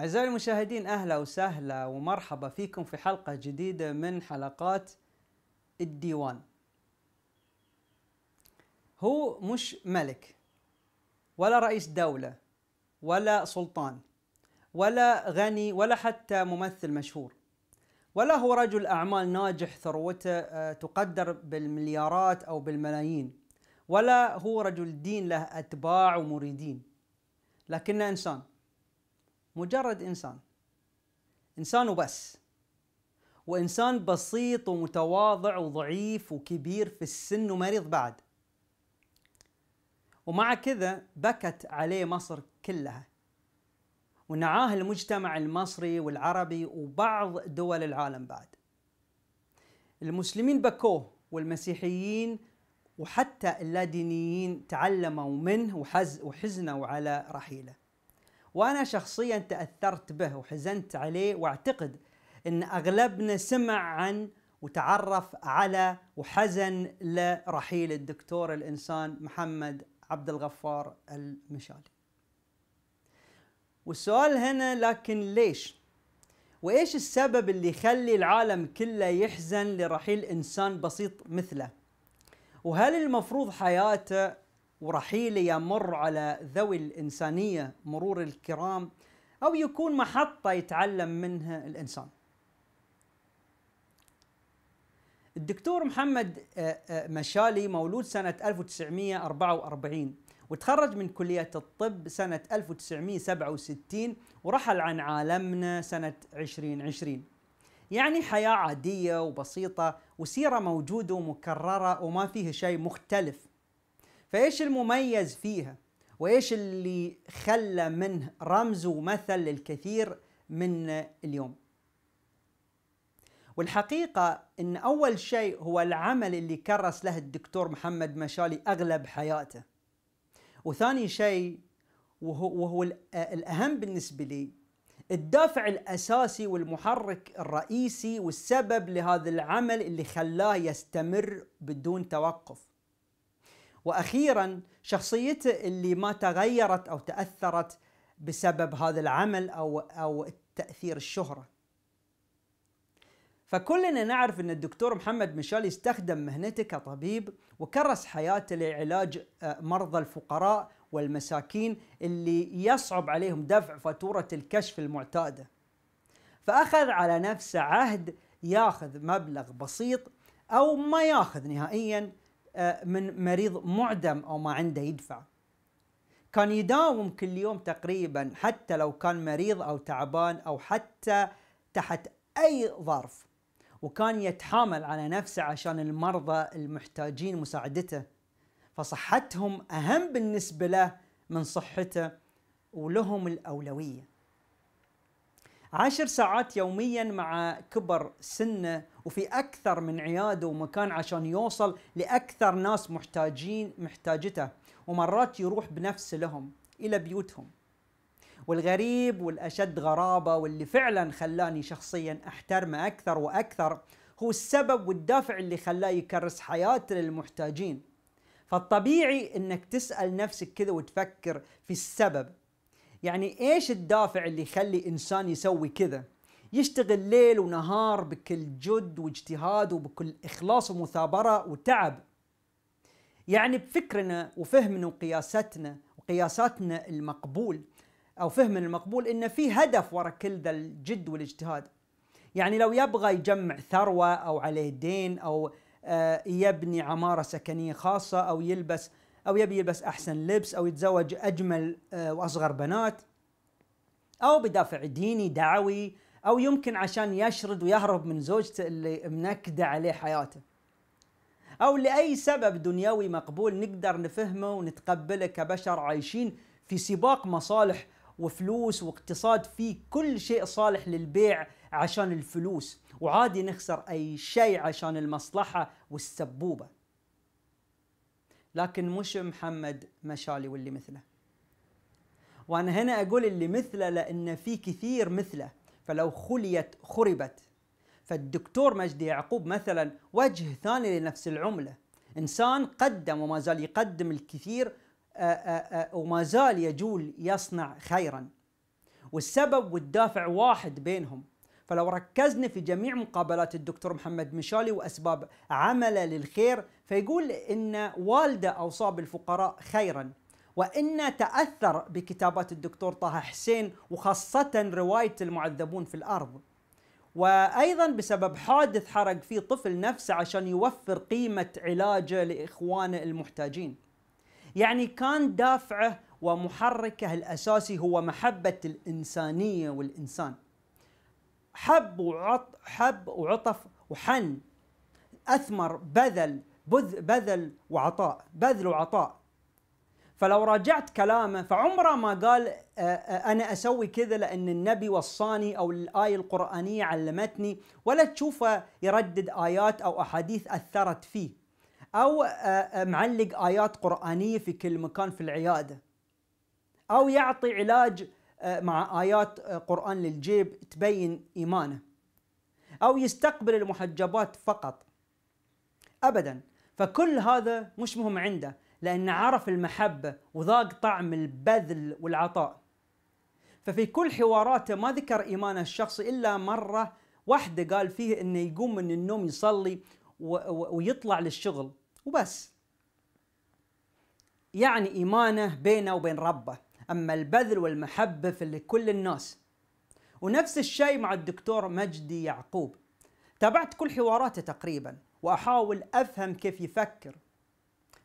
أعزائي المشاهدين أهلا وسهلا ومرحبا فيكم في حلقة جديدة من حلقات الديوان هو مش ملك ولا رئيس دولة ولا سلطان ولا غني ولا حتى ممثل مشهور ولا هو رجل أعمال ناجح ثروته آه، تقدر بالمليارات أو بالملايين ولا هو رجل دين له أتباع ومريدين لكنه إنسان مجرد انسان انسان وبس وانسان بسيط ومتواضع وضعيف وكبير في السن ومريض بعد ومع كذا بكت عليه مصر كلها ونعاه المجتمع المصري والعربي وبعض دول العالم بعد المسلمين بكوه والمسيحيين وحتى اللادينيين تعلموا منه وحزنوا على رحيله وأنا شخصيا تأثرت به وحزنت عليه وأعتقد أن أغلبنا سمع عن وتعرف على وحزن لرحيل الدكتور الإنسان محمد عبد الغفار المشالي والسؤال هنا لكن ليش؟ وايش السبب اللي يخلي العالم كله يحزن لرحيل انسان بسيط مثله؟ وهل المفروض حياته ورحيله يمر على ذوي الإنسانية مرور الكرام أو يكون محطة يتعلم منها الإنسان الدكتور محمد آه، آه، مشالي مولود سنة 1944 وتخرج من كلية الطب سنة 1967 ورحل عن عالمنا سنة 2020 يعني حياة عادية وبسيطة وسيرة موجودة ومكررة وما فيه شيء مختلف فايش المميز فيها وايش اللي خلى منه رمز ومثل للكثير من اليوم والحقيقة أن أول شيء هو العمل اللي كرس له الدكتور محمد مشالي أغلب حياته وثاني شيء وهو, وهو الأهم بالنسبة لي الدافع الأساسي والمحرك الرئيسي والسبب لهذا العمل اللي خلاه يستمر بدون توقف واخيرا شخصيته اللي ما تغيرت او تاثرت بسبب هذا العمل او او تاثير الشهره. فكلنا نعرف ان الدكتور محمد مشالي استخدم مهنته كطبيب وكرس حياته لعلاج آه، مرضى الفقراء والمساكين اللي يصعب عليهم دفع فاتوره الكشف المعتاده. فاخذ على نفسه عهد ياخذ مبلغ بسيط او ما ياخذ نهائيا آه، من مريض معدم او ما عنده يدفع كان يداوم كل يوم تقريبا حتى لو كان مريض او تعبان او حتى تحت اي ظرف وكان يتحامل على نفسه عشان المرضى المحتاجين مساعدته فصحتهم اهم بالنسبه له من صحته ولهم الاولويه عشر ساعات يوميا مع كبر سنه وفي اكثر من عياده ومكان عشان يوصل لاكثر ناس محتاجين محتاجته ومرات يروح بنفسه لهم الى بيوتهم والغريب والاشد غرابه واللي فعلا خلاني شخصيا احترمه اكثر واكثر هو السبب والدافع اللي خلاه يكرس حياته للمحتاجين فالطبيعي انك تسال نفسك كذا وتفكر في السبب يعني ايش الدافع اللي يخلي انسان يسوي كذا يشتغل ليل ونهار بكل جد واجتهاد وبكل اخلاص ومثابره وتعب يعني بفكرنا وفهمنا وقياساتنا وقياساتنا المقبول او فهمنا المقبول ان في هدف وراء كل ذا الجد والاجتهاد يعني لو يبغى يجمع ثروه او عليه دين او آه، يبني عماره سكنيه خاصه او يلبس أو يبي يلبس أحسن لبس أو يتزوج أجمل آه، وأصغر بنات أو بدافع ديني دعوي أو يمكن عشان يشرد ويهرب من زوجته اللي منكدة عليه حياته أو لأي سبب دنيوي مقبول نقدر نفهمه ونتقبله كبشر عايشين في سباق مصالح وفلوس واقتصاد فيه كل شيء صالح للبيع عشان الفلوس وعادي نخسر أي شيء عشان المصلحة والسبوبة لكن مش محمد مشالي واللي مثله وانا هنا اقول اللي مثله لان في كثير مثله فلو خليت خربت فالدكتور مجدي يعقوب مثلا وجه ثاني لنفس العمله انسان قدم وما زال يقدم الكثير آه، آه، آه، وما زال يجول يصنع خيرا والسبب والدافع واحد بينهم فلو ركزنا في جميع مقابلات الدكتور محمد مشالي وأسباب عمله للخير فيقول إن والده أوصى بالفقراء خيرا وإن تأثر بكتابات الدكتور طه حسين وخاصة رواية المعذبون في الأرض وأيضا بسبب حادث حرق فيه طفل نفسه عشان يوفر قيمة علاجه لإخوانه المحتاجين يعني كان دافعه ومحركه الأساسي هو محبة الإنسانية والإنسان حب وعط حب وعطف وحن اثمر بذل بذ بذل وعطاء بذل وعطاء فلو راجعت كلامه فعمره ما قال آه، آه، انا اسوي كذا لان النبي وصاني او الايه القرانيه علمتني ولا تشوفه يردد ايات او احاديث اثرت فيه او آه، معلق ايات قرانيه في كل مكان في العياده او يعطي علاج آه، مع آيات آه، قرآن للجيب تبين إيمانه أو يستقبل المحجبات فقط أبدا فكل هذا مش مهم عنده لأن عرف المحبة وذاق طعم البذل والعطاء ففي كل حواراته ما ذكر إيمانه الشخصي إلا مرة واحدة قال فيه أنه يقوم من النوم يصلي ويطلع للشغل وبس يعني إيمانه بينه وبين ربه أما البذل والمحبة فلكل الناس ونفس الشيء مع الدكتور مجدي يعقوب تابعت كل حواراته تقريبا وأحاول أفهم كيف يفكر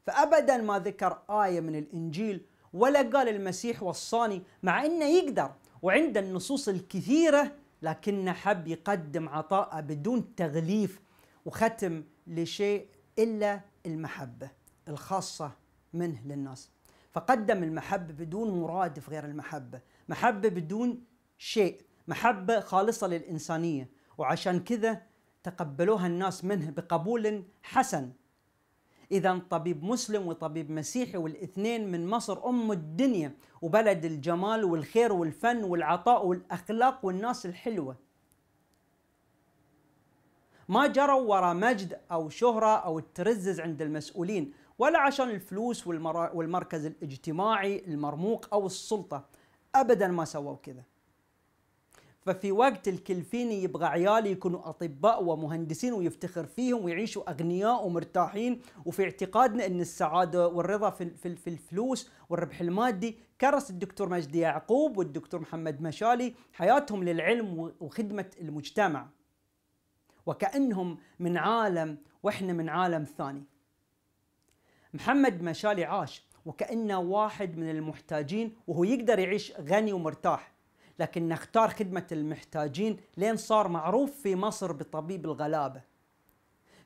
فأبدا ما ذكر آية من الإنجيل ولا قال المسيح وصاني مع أنه يقدر وعند النصوص الكثيرة لكنه حب يقدم عطاءه بدون تغليف وختم لشيء إلا المحبة الخاصة منه للناس فقدم المحبة بدون مرادف غير المحبة محبة بدون شيء محبة خالصة للإنسانية وعشان كذا تقبلوها الناس منه بقبول حسن إذا طبيب مسلم وطبيب مسيحي والاثنين من مصر أم الدنيا وبلد الجمال والخير والفن والعطاء والأخلاق والناس الحلوة ما جروا وراء مجد أو شهرة أو الترزز عند المسؤولين ولا عشان الفلوس والمركز الاجتماعي المرموق أو السلطة أبدا ما سووا كذا ففي وقت الكلفيني يبغى عيالي يكونوا أطباء ومهندسين ويفتخر فيهم ويعيشوا أغنياء ومرتاحين وفي اعتقادنا أن السعادة والرضا في الفلوس والربح المادي كرس الدكتور مجدي يعقوب والدكتور محمد مشالي حياتهم للعلم وخدمة المجتمع وكأنهم من عالم وإحنا من عالم ثاني محمد مشالي عاش وكأنه واحد من المحتاجين وهو يقدر يعيش غني ومرتاح لكن اختار خدمة المحتاجين لين صار معروف في مصر بطبيب الغلابة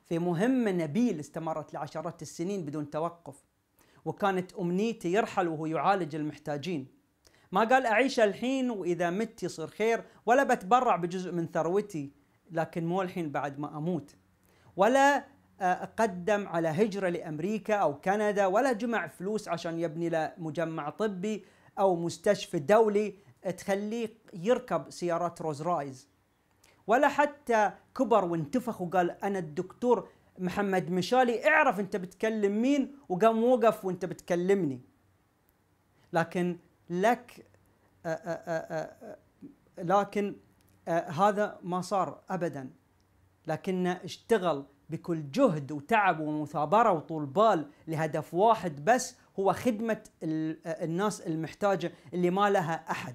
في مهمة نبيل استمرت لعشرات السنين بدون توقف وكانت أمنيته يرحل وهو يعالج المحتاجين ما قال أعيش الحين وإذا مت يصير خير ولا بتبرع بجزء من ثروتي لكن مو الحين بعد ما أموت ولا قدم على هجرة لأمريكا أو كندا ولا جمع فلوس عشان يبني له مجمع طبي أو مستشفى دولي تخليه يركب سيارات روز رايز ولا حتى كبر وانتفخ وقال أنا الدكتور محمد مشالي اعرف أنت بتكلم مين وقام وقف وأنت بتكلمني لكن لك آه، آه، آه، لكن هذا ما صار أبدا لكن اشتغل بكل جهد وتعب ومثابرة وطول بال لهدف واحد بس هو خدمة الناس المحتاجة اللي ما لها أحد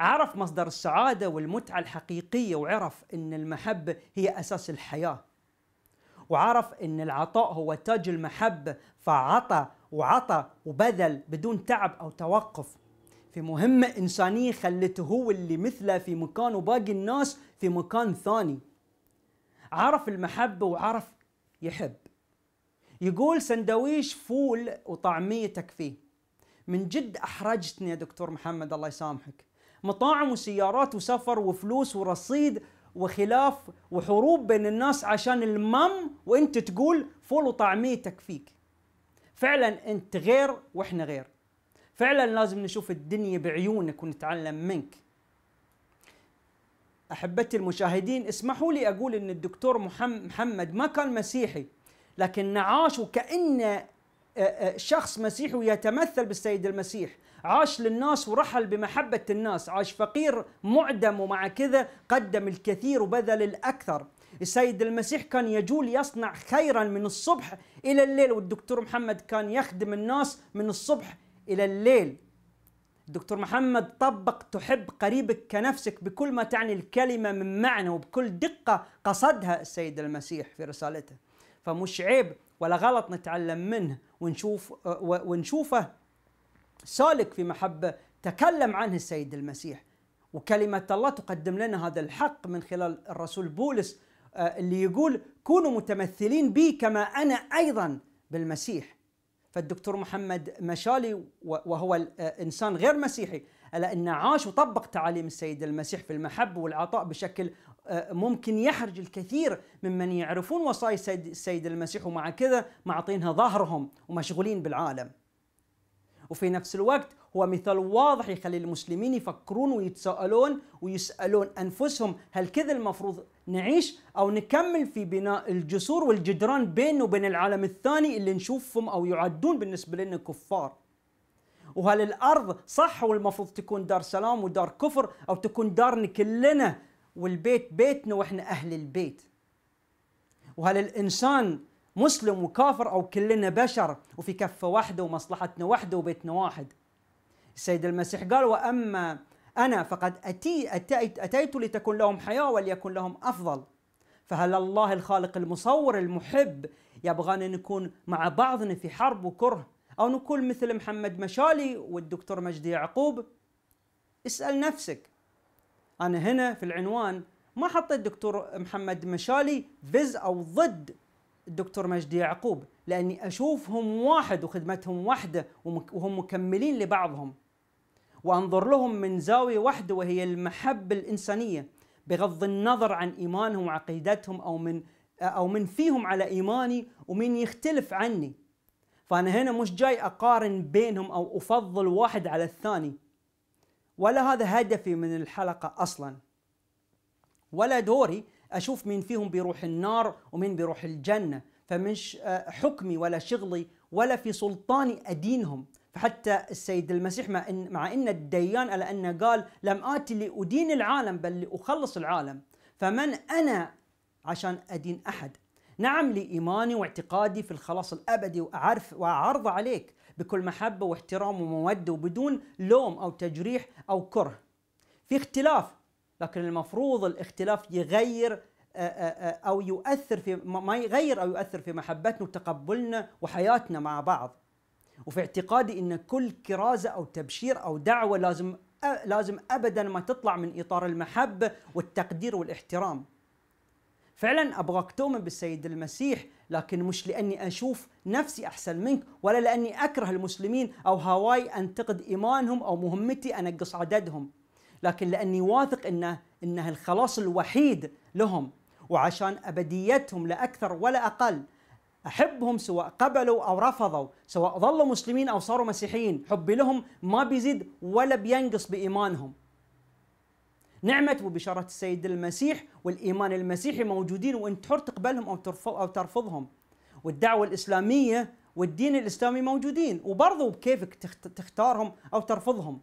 عرف مصدر السعادة والمتعة الحقيقية وعرف أن المحبة هي أساس الحياة وعرف أن العطاء هو تاج المحبة فعطى وعطى وبذل بدون تعب أو توقف في مهمة إنسانية خلته هو اللي مثله في مكان وباقي الناس في مكان ثاني عرف المحبة وعرف يحب يقول سندويش فول وطعمية تكفيه من جد أحرجتني يا دكتور محمد الله يسامحك مطاعم وسيارات وسفر وفلوس ورصيد وخلاف وحروب بين الناس عشان المم وانت تقول فول وطعمية تكفيك فعلا انت غير واحنا غير فعلا لازم نشوف الدنيا بعيونك ونتعلم منك احبتي المشاهدين اسمحوا لي اقول ان الدكتور محمد ما كان مسيحي لكن عاش وكانه آه، آه، شخص مسيحي ويتمثل بالسيد المسيح عاش للناس ورحل بمحبة الناس عاش فقير معدم ومع كذا قدم الكثير وبذل الأكثر السيد المسيح كان يجول يصنع خيرا من الصبح إلى الليل والدكتور محمد كان يخدم الناس من الصبح إلى الليل الدكتور محمد طبق تحب قريبك كنفسك بكل ما تعني الكلمة من معنى وبكل دقة قصدها السيد المسيح في رسالته فمش عيب ولا غلط نتعلم منه ونشوف ونشوفه سالك في محبة تكلم عنه السيد المسيح وكلمة الله تقدم لنا هذا الحق من خلال الرسول بولس آه، اللي يقول كونوا متمثلين بي كما أنا أيضا بالمسيح فالدكتور محمد مشالي وهو انسان غير مسيحي الا انه عاش وطبق تعاليم السيد المسيح في المحبه والعطاء بشكل آه، ممكن يحرج الكثير ممن يعرفون وصايا السيد المسيح ومع كذا معطينها ظهرهم ومشغولين بالعالم وفي نفس الوقت هو مثال واضح يخلي المسلمين يفكرون ويتساءلون ويسألون أنفسهم هل كذا المفروض نعيش أو نكمل في بناء الجسور والجدران بينه وبين العالم الثاني اللي نشوفهم أو يعدون بالنسبة لنا كفار وهل الأرض صح والمفروض تكون دار سلام ودار كفر أو تكون دارنا كلنا والبيت بيتنا وإحنا أهل البيت وهل الإنسان مسلم وكافر او كلنا بشر وفي كفه واحده ومصلحتنا واحده وبيتنا واحد. السيد المسيح قال واما انا فقد اتي اتيت, أتيت لتكون لهم حياه وليكن لهم افضل. فهل الله الخالق المصور المحب يبغانا نكون مع بعضنا في حرب وكره او نكون مثل محمد مشالي والدكتور مجدي يعقوب؟ اسال نفسك انا هنا في العنوان ما حطيت دكتور محمد مشالي فيز او ضد الدكتور مجدي يعقوب لاني اشوفهم واحد وخدمتهم واحده وهم مكملين لبعضهم وانظر لهم من زاويه واحده وهي المحبه الانسانيه بغض النظر عن ايمانهم وعقيدتهم او من او من فيهم على ايماني ومن يختلف عني فانا هنا مش جاي اقارن بينهم او افضل واحد على الثاني ولا هذا هدفي من الحلقه اصلا ولا دوري اشوف مين فيهم بيروح النار ومين بيروح الجنه فمش آه، حكمي ولا شغلي ولا في سلطاني ادينهم فحتى السيد المسيح مع ان مع ان الديان على انه قال لم اتي لادين العالم بل لاخلص العالم فمن انا عشان ادين احد نعم لايماني واعتقادي في الخلاص الابدي واعرف واعرض عليك بكل محبه واحترام وموده وبدون لوم او تجريح او كره في اختلاف لكن المفروض الاختلاف يغير آه، آه، آه، او يؤثر في ما يغير او يؤثر في محبتنا وتقبلنا وحياتنا مع بعض وفي اعتقادي ان كل كرازه او تبشير او دعوه لازم لازم ابدا ما تطلع من اطار المحبه والتقدير والاحترام فعلا ابغاك تؤمن بالسيد المسيح لكن مش لاني اشوف نفسي احسن منك ولا لاني اكره المسلمين او هواي انتقد ايمانهم او مهمتي انقص عددهم لكن لاني واثق انه انه الخلاص الوحيد لهم وعشان ابديتهم لا اكثر ولا اقل احبهم سواء قبلوا او رفضوا، سواء ظلوا مسلمين او صاروا مسيحيين، حبي لهم ما بيزيد ولا بينقص بايمانهم. نعمة وبشارة السيد المسيح والإيمان المسيحي موجودين وأنت حر تقبلهم أو أو ترفضهم. والدعوة الإسلامية والدين الإسلامي موجودين وبرضه بكيفك تختارهم أو ترفضهم.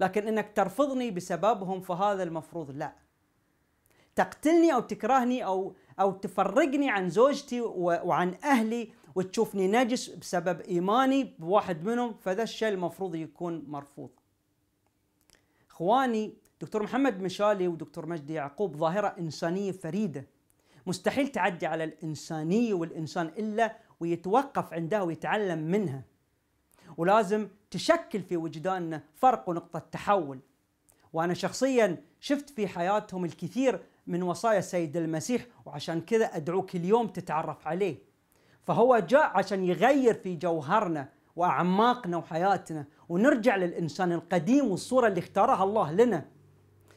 لكن انك ترفضني بسببهم فهذا المفروض لا تقتلني او تكرهني او او تفرقني عن زوجتي وعن اهلي وتشوفني نجس بسبب ايماني بواحد منهم فذا الشيء المفروض يكون مرفوض. اخواني دكتور محمد مشالي ودكتور مجدي يعقوب ظاهره انسانيه فريده. مستحيل تعدي على الانسانيه والانسان الا ويتوقف عندها ويتعلم منها. ولازم تشكل في وجداننا فرق ونقطة تحول وأنا شخصيا شفت في حياتهم الكثير من وصايا السيد المسيح وعشان كذا أدعوك اليوم تتعرف عليه فهو جاء عشان يغير في جوهرنا وأعماقنا وحياتنا ونرجع للإنسان القديم والصورة اللي اختارها الله لنا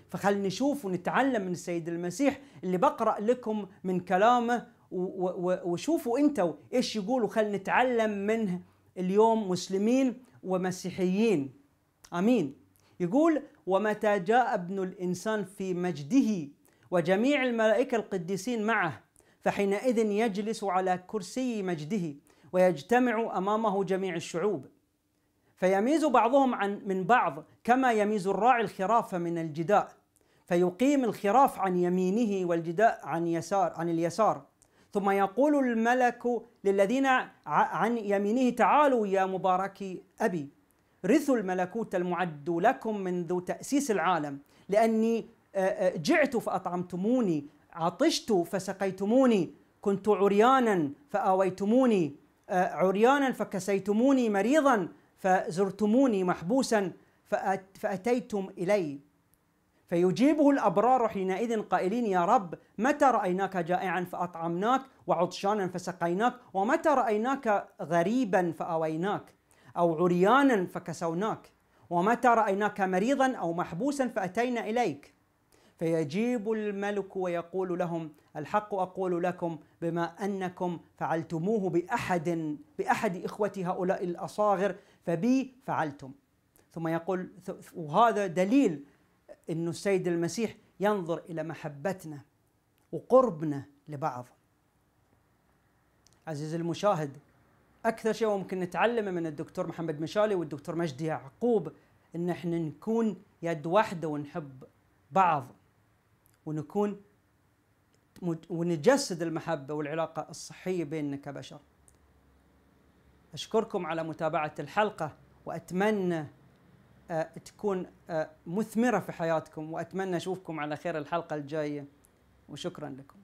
فخل نشوف ونتعلم من السيد المسيح اللي بقرأ لكم من كلامه وشوفوا انتوا ايش يقول وخل نتعلم منه اليوم مسلمين ومسيحيين امين يقول ومتى جاء ابن الانسان في مجده وجميع الملائكه القديسين معه فحينئذ يجلس على كرسي مجده ويجتمع امامه جميع الشعوب فيميز بعضهم عن من بعض كما يميز الراعي الخراف من الجداء فيقيم الخراف عن يمينه والجداء عن يسار عن اليسار ثم يقول الملك للذين عن يمينه تعالوا يا مبارك أبي رثوا الملكوت المعد لكم منذ تأسيس العالم لأني جعت فأطعمتموني عطشت فسقيتموني كنت عريانا فآويتموني عريانا فكسيتموني مريضا فزرتموني محبوسا فأتيتم إلي فيجيبه الأبرار حينئذ قائلين يا رب متى رأيناك جائعا فأطعمناك وعطشانا فسقيناك ومتى رأيناك غريبا فأويناك أو عريانا فكسوناك ومتى رأيناك مريضا أو محبوسا فأتينا إليك فيجيب الملك ويقول لهم الحق أقول لكم بما أنكم فعلتموه بأحد بأحد إخوة هؤلاء الأصاغر فبي فعلتم ثم يقول وهذا دليل أن السيد المسيح ينظر إلى محبتنا وقربنا لبعض عزيزي المشاهد أكثر شيء ممكن نتعلمه من الدكتور محمد مشالي والدكتور مجدي يعقوب أن احنا نكون يد واحدة ونحب بعض ونكون ونجسد المحبة والعلاقة الصحية بيننا كبشر أشكركم على متابعة الحلقة وأتمنى آه، تكون آه، مثمره في حياتكم واتمنى اشوفكم على خير الحلقه الجايه وشكرا لكم